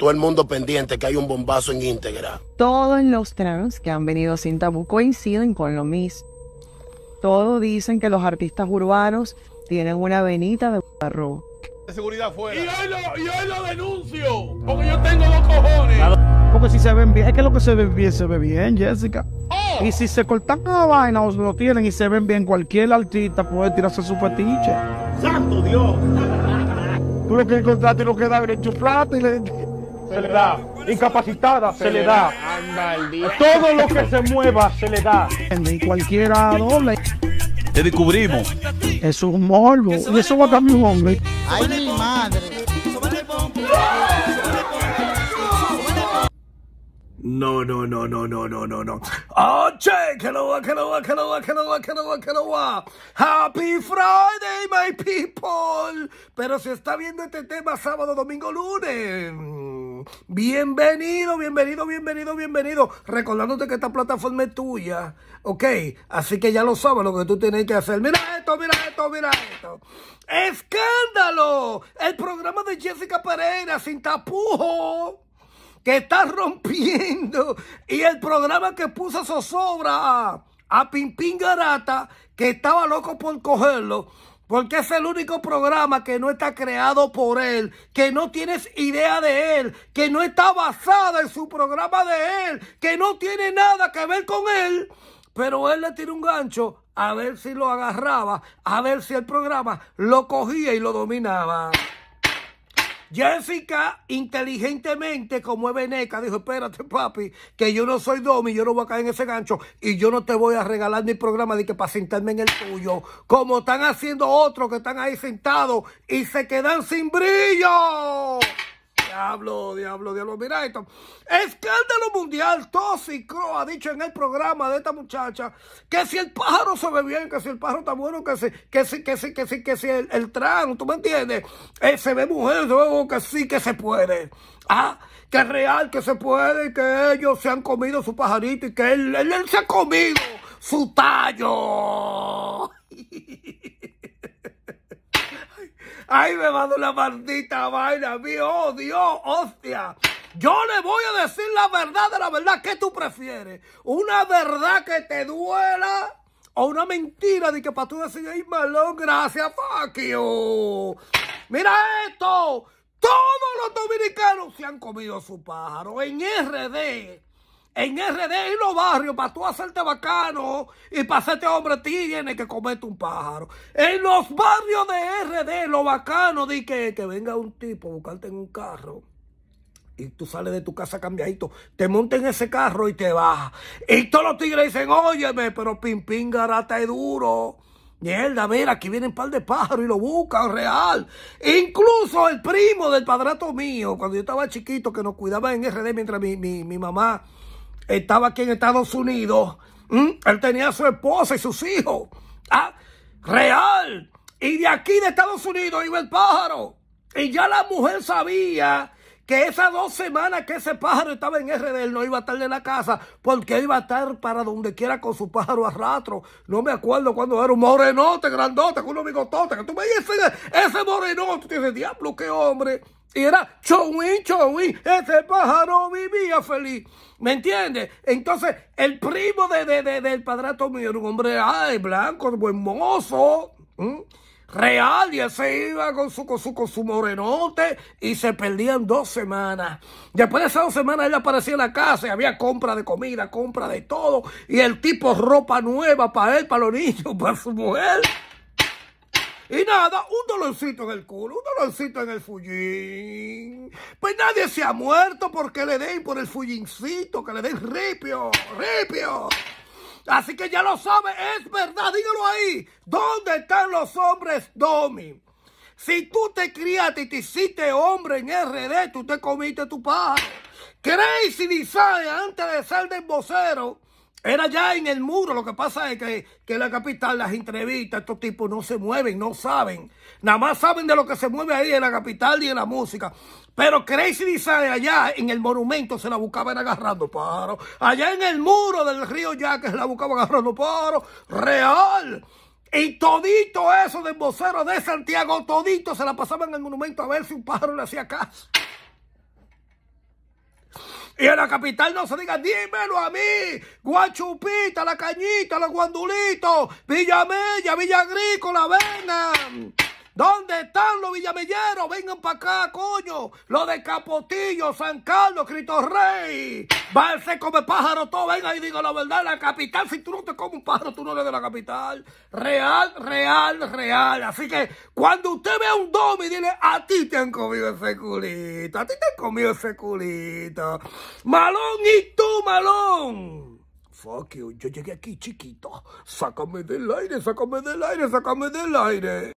todo el mundo pendiente que hay un bombazo en íntegra. Todos los trans que han venido sin tabú coinciden con lo mismo. Todos dicen que los artistas urbanos tienen una venita de barro. De seguridad fuera. Y hoy, lo, denuncio, porque yo tengo dos cojones. Porque si se ven bien, es que lo que se ve bien, se ve bien, Jessica. Oh. Y si se cortan la vaina o lo tienen y se ven bien, cualquier artista puede tirarse su fetiche. ¡Santo Dios! Tú lo que encontraste lo que da derecho plata y le se le da. Incapacitada se, le da. Todo lo que se mueva se le da. cualquiera doble. Te descubrimos. Eso Es un morbo. Y eso va a cambiar un hombre. mi madre. No, no, no, no, no, no, no, no. Oh, check! Hello, hello, hello, Happy Friday, my people. Pero se está viendo este tema sábado, domingo, lunes. Bienvenido, bienvenido, bienvenido, bienvenido. Recordándote que esta plataforma es tuya. Ok, así que ya lo sabes lo que tú tienes que hacer. Mira esto, mira esto, mira esto. Escándalo. El programa de Jessica Pereira sin tapujo. Que está rompiendo. Y el programa que puso zozobra a Pimpín Garata, que estaba loco por cogerlo porque es el único programa que no está creado por él, que no tienes idea de él, que no está basada en su programa de él, que no tiene nada que ver con él. Pero él le tira un gancho a ver si lo agarraba, a ver si el programa lo cogía y lo dominaba. Jessica inteligentemente, como es Veneca, dijo, espérate papi, que yo no soy Domi, yo no voy a caer en ese gancho y yo no te voy a regalar mi programa de que para sentarme en el tuyo, como están haciendo otros que están ahí sentados y se quedan sin brillo. Diablo, diablo, diablo. Mira esto. Escándalo mundial. Tosicro ha dicho en el programa de esta muchacha que si el pájaro se ve bien, que si el pájaro está bueno, que si, que si, que si, que si, que si el, trago, ¿tú me entiendes? Eh, se ve mujer, luego que sí que se puede. Ah, que es real, que se puede, que ellos se han comido su pajarito y que él, él, él se ha comido su tallo. ¡Ay, me va de una maldita vaina Dios! ¡Hostia! Yo le voy a decir la verdad de la verdad. ¿Qué tú prefieres? ¿Una verdad que te duela? ¿O una mentira de que para tú decir, ay, malón, gracias, fuck ¡Mira esto! Todos los dominicanos se han comido su pájaro en RD en RD y los barrios para tú hacerte bacano y para hacerte hombre tienes que comerte un pájaro. En los barrios de RD, lo bacano di que, venga un tipo a buscarte en un carro y tú sales de tu casa cambiadito, te en ese carro y te baja Y todos los tigres dicen, óyeme, pero Pimpín Garata es duro. Mierda, mira, aquí vienen un par de pájaros y lo buscan, real. Incluso el primo del padrato mío, cuando yo estaba chiquito, que nos cuidaba en RD mientras mi mamá estaba aquí en Estados Unidos. Él tenía a su esposa y sus hijos. ¿Ah? Real. Y de aquí de Estados Unidos iba el pájaro. Y ya la mujer sabía que esas dos semanas que ese pájaro estaba en RD, no iba a estar en la casa, porque iba a estar para donde quiera con su pájaro a rastro. No me acuerdo cuando era un morenote, grandote, con unos bigototes, que tú me dices, ese morenote, tú dices, diablo, qué hombre. Y era chowin, chowin. Ese pájaro vivía feliz. ¿Me entiendes? Entonces, el primo de, del padrato mío era un hombre ay, blanco, buen mozo. real y él se iba con su, con su, con su morenote y se perdían dos semanas. Después de esas dos semanas él aparecía en la casa y había compra de comida, compra de todo y el tipo ropa nueva para él, para los niños, para su mujer. Y nada, un dolorcito en el culo, un dolorcito en el fullín. Pues nadie se ha muerto porque le den por el fullincito, que le den ripio, ripio. Así que ya lo sabe, es verdad, dígalo ahí. ¿Dónde están los hombres, Domi? Si tú te criaste y te hiciste hombre en RD, tú te comiste tu paja. Crazy Design, antes de ser del vocero era ya en el muro. Lo que pasa es que, en la capital, las entrevistas, estos tipos no se mueven, no saben. Nada más saben de lo que se mueve ahí en la capital y en la música. Pero Crazy dice allá en el monumento se la buscaban agarrando paro. Allá en el muro del río ya que se la buscaban agarrando paro. Real. Y todito eso del vocero de Santiago, todito se la pasaban en el monumento a ver si un pájaro le hacía caso. Y en la capital no se diga, dímelo a mí. Guachupita, La Cañita, Los Guandulitos, Mella, Villa la vengan. ¿Dónde están los villamilleros? Vengan para acá, coño. Los de Capotillo, San Carlos, Cristo Rey. se come pájaro todo. Venga y digo la verdad. La capital, si tú no te comes un pájaro, tú no eres de la capital. Real, real, real. Así que cuando usted vea un domi, dile, a ti te han comido ese culito. A ti te han comido ese culito. Malón y tú, Malón. Fuck yo llegué aquí chiquito. Sácame del aire, sácame del aire, sácame del aire.